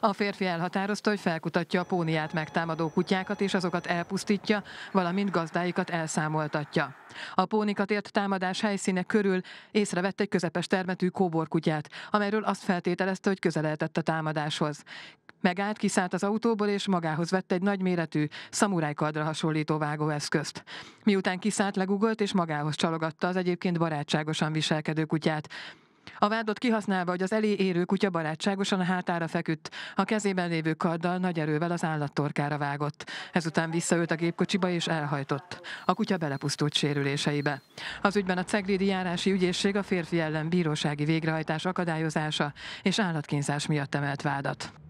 A férfi elhatározta, hogy felkutatja a póniát megtámadó kutyákat és azokat elpusztítja, valamint gazdáikat elszámoltatja. A pónikat ért támadás helyszíne körül észrevett egy közepes termetű kóborkutyát, amelyről azt feltételezte, hogy közeleltett a támadáshoz. Megállt, kiszállt az autóból, és magához vett egy nagyméretű, szamurájkardra hasonlító vágóeszközt. Miután kiszállt, legugolt, és magához csalogatta az egyébként barátságosan viselkedő kutyát. A vádot kihasználva, hogy az elé érő kutya barátságosan a hátára feküdt, a kezében lévő karddal nagy erővel az állattorkára vágott. Ezután visszaült a gépkocsiba és elhajtott. A kutya belepusztult sérüléseibe. Az ügyben a Ceglidi járási ügyészség a férfi ellen bírósági végrehajtás akadályozása és állatkínzás miatt emelt vádat.